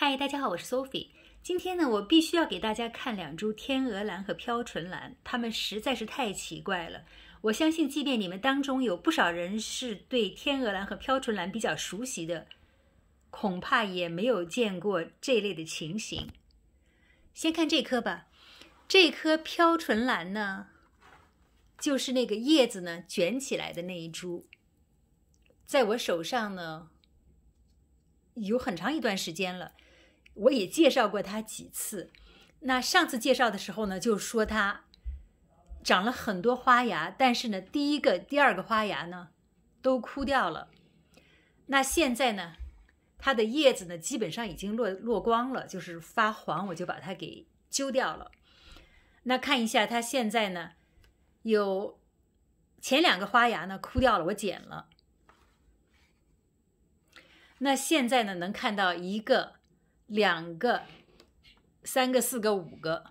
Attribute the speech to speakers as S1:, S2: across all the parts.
S1: 嗨，大家好，我是 Sophie。今天呢，我必须要给大家看两株天鹅兰和飘唇兰，它们实在是太奇怪了。我相信，即便你们当中有不少人是对天鹅兰和飘唇兰比较熟悉的，恐怕也没有见过这类的情形。先看这棵吧，这棵飘唇兰呢，就是那个叶子呢卷起来的那一株，在我手上呢有很长一段时间了。我也介绍过它几次，那上次介绍的时候呢，就说它长了很多花芽，但是呢，第一个、第二个花芽呢都枯掉了。那现在呢，它的叶子呢基本上已经落落光了，就是发黄，我就把它给揪掉了。那看一下它现在呢，有前两个花芽呢枯掉了，我剪了。那现在呢，能看到一个。两个、三个、四个、五个，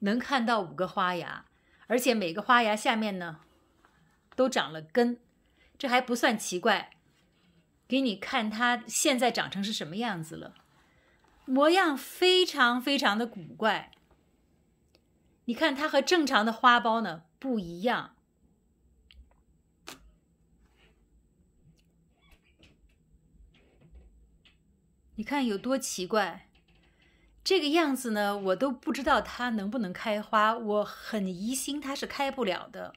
S1: 能看到五个花芽，而且每个花芽下面呢，都长了根。这还不算奇怪，给你看它现在长成是什么样子了，模样非常非常的古怪。你看它和正常的花苞呢不一样。你看有多奇怪，这个样子呢，我都不知道它能不能开花，我很疑心它是开不了的。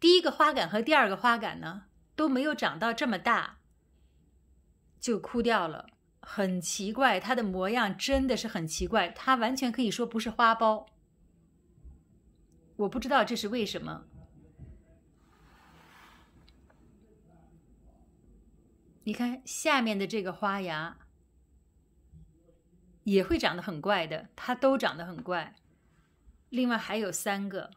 S1: 第一个花杆和第二个花杆呢，都没有长到这么大，就枯掉了，很奇怪，它的模样真的是很奇怪，它完全可以说不是花苞，我不知道这是为什么。你看下面的这个花芽，也会长得很怪的，它都长得很怪。另外还有三个，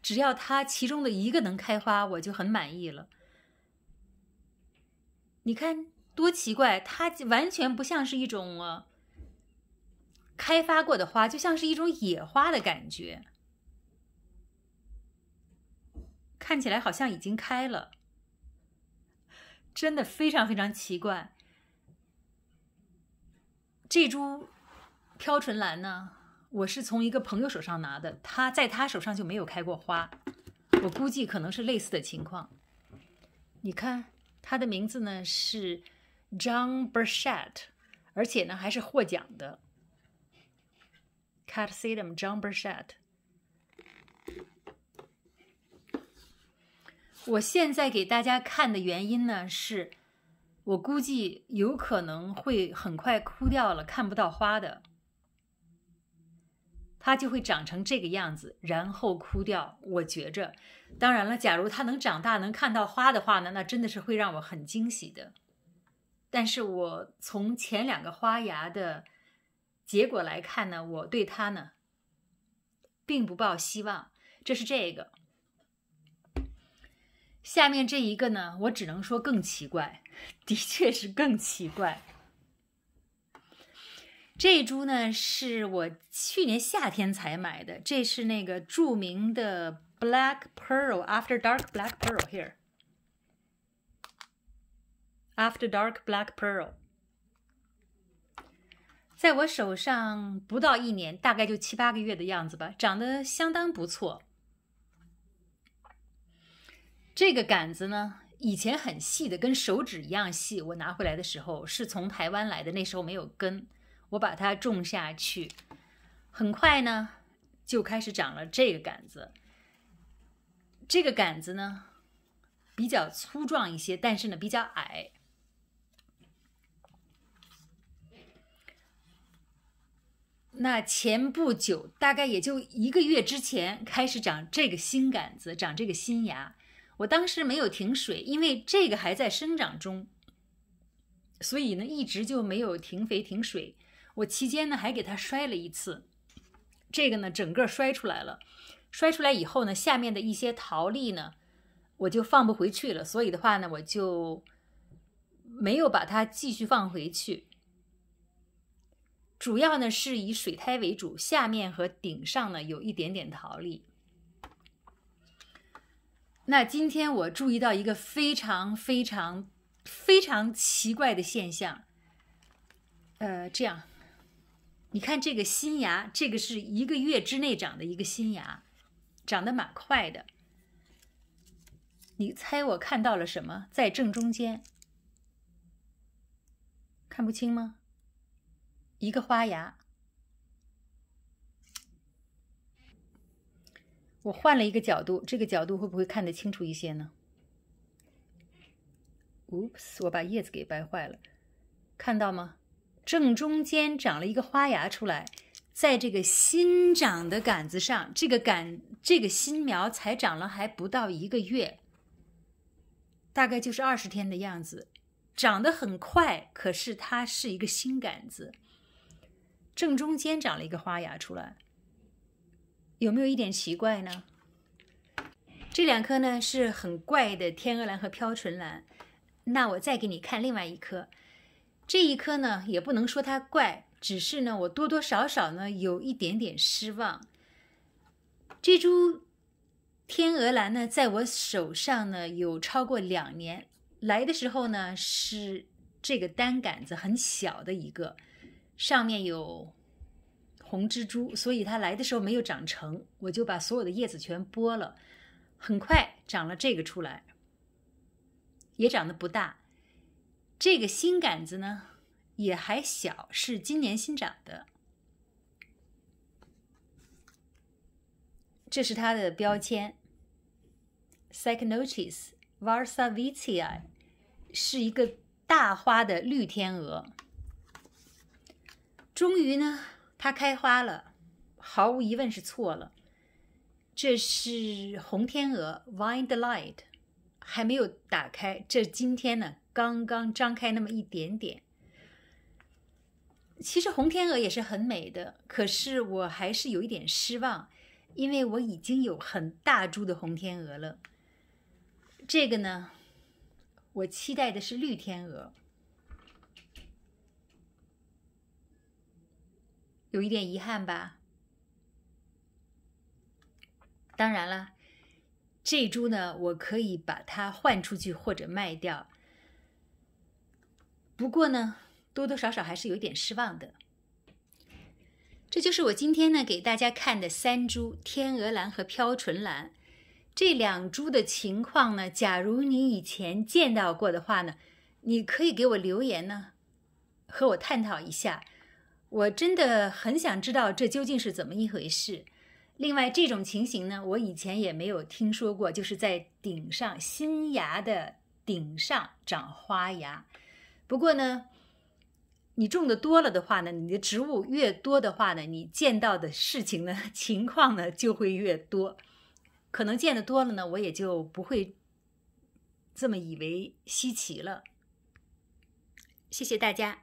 S1: 只要它其中的一个能开花，我就很满意了。你看多奇怪，它完全不像是一种开发过的花，就像是一种野花的感觉。看起来好像已经开了。真的非常非常奇怪，这株飘纯兰呢，我是从一个朋友手上拿的，他在他手上就没有开过花，我估计可能是类似的情况。你看它的名字呢是 John Burchett，而且呢还是获奖的 c a t s i t u m John b r c h e t t 我现在给大家看的原因呢，是我估计有可能会很快枯掉了，看不到花的，它就会长成这个样子，然后枯掉。我觉着，当然了，假如它能长大，能看到花的话呢，那真的是会让我很惊喜的。但是我从前两个花芽的结果来看呢，我对它呢并不抱希望。这是这个。下面这一个呢，我只能说更奇怪，的确是更奇怪。这株呢是我去年夏天才买的，这是那个著名的 Black Pearl After Dark Black Pearl Here After Dark Black Pearl，在我手上不到一年，大概就七八个月的样子吧，长得相当不错。这个杆子呢，以前很细的，跟手指一样细。我拿回来的时候是从台湾来的，那时候没有根。我把它种下去，很快呢就开始长了这个杆子。这个杆子呢比较粗壮一些，但是呢比较矮。那前不久，大概也就一个月之前，开始长这个新杆子，长这个新芽。我当时没有停水，因为这个还在生长中，所以呢一直就没有停肥停水。我期间呢还给它摔了一次，这个呢整个摔出来了。摔出来以后呢，下面的一些陶粒呢我就放不回去了，所以的话呢我就没有把它继续放回去。主要呢是以水苔为主，下面和顶上呢有一点点陶粒。那今天我注意到一个非常非常非常奇怪的现象，呃，这样，你看这个新芽，这个是一个月之内长的一个新芽，长得蛮快的。你猜我看到了什么？在正中间，看不清吗？一个花芽。我换了一个角度，这个角度会不会看得清楚一些呢？Oops，我把叶子给掰坏了，看到吗？正中间长了一个花芽出来，在这个新长的杆子上，这个杆，这个新苗才长了还不到一个月，大概就是二十天的样子，长得很快，可是它是一个新杆子，正中间长了一个花芽出来。有没有一点奇怪呢？这两颗呢是很怪的天鹅兰和飘纯兰。那我再给你看另外一颗，这一颗呢也不能说它怪，只是呢我多多少少呢有一点点失望。这株天鹅兰呢，在我手上呢有超过两年。来的时候呢是这个单杆子很小的一个，上面有。红蜘蛛，所以它来的时候没有长成，我就把所有的叶子全剥了。很快长了这个出来，也长得不大。这个新杆子呢，也还小，是今年新长的。这是它的标签 p s y c n o t i e s v a r s o v i t i i 是一个大花的绿天鹅。终于呢。它开花了，毫无疑问是错了。这是红天鹅，Wind Light，还没有打开。这今天呢，刚刚张开那么一点点。其实红天鹅也是很美的，可是我还是有一点失望，因为我已经有很大株的红天鹅了。这个呢，我期待的是绿天鹅。有一点遗憾吧。当然了，这株呢，我可以把它换出去或者卖掉。不过呢，多多少少还是有点失望的。这就是我今天呢给大家看的三株天鹅兰和飘唇兰。这两株的情况呢，假如你以前见到过的话呢，你可以给我留言呢，和我探讨一下。我真的很想知道这究竟是怎么一回事。另外，这种情形呢，我以前也没有听说过，就是在顶上新芽的顶上长花芽。不过呢，你种的多了的话呢，你的植物越多的话呢，你见到的事情呢、情况呢就会越多。可能见的多了呢，我也就不会这么以为稀奇了。谢谢大家。